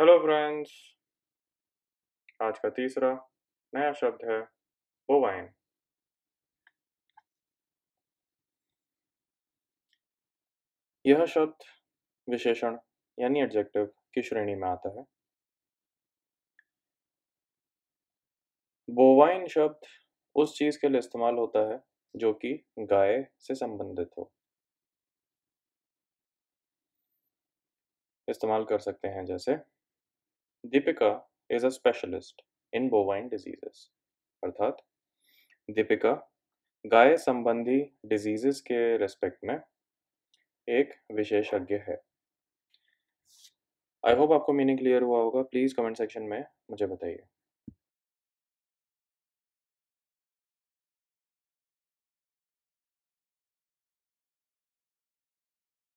Hello friends आज का तीसरा नया शब्द है ओवाइन यह शब्द विशेषण यानी एडजेक्टिव की श्रेणी में आता है बोवाइन शब्द उस चीज के लिए इस्तेमाल होता है जो कि गाय से संबंधित हो इस्तेमाल कर सकते हैं जैसे Deepika is a specialist in bovine diseases. अर्थात दीपिका गाय संबंधी डिजीजेस के रेस्पेक्ट में एक विशेषज्ञ है आई होप आपको मीनिंग क्लियर हुआ होगा प्लीज़ कमेंट सेक्शन में मुझे बताइए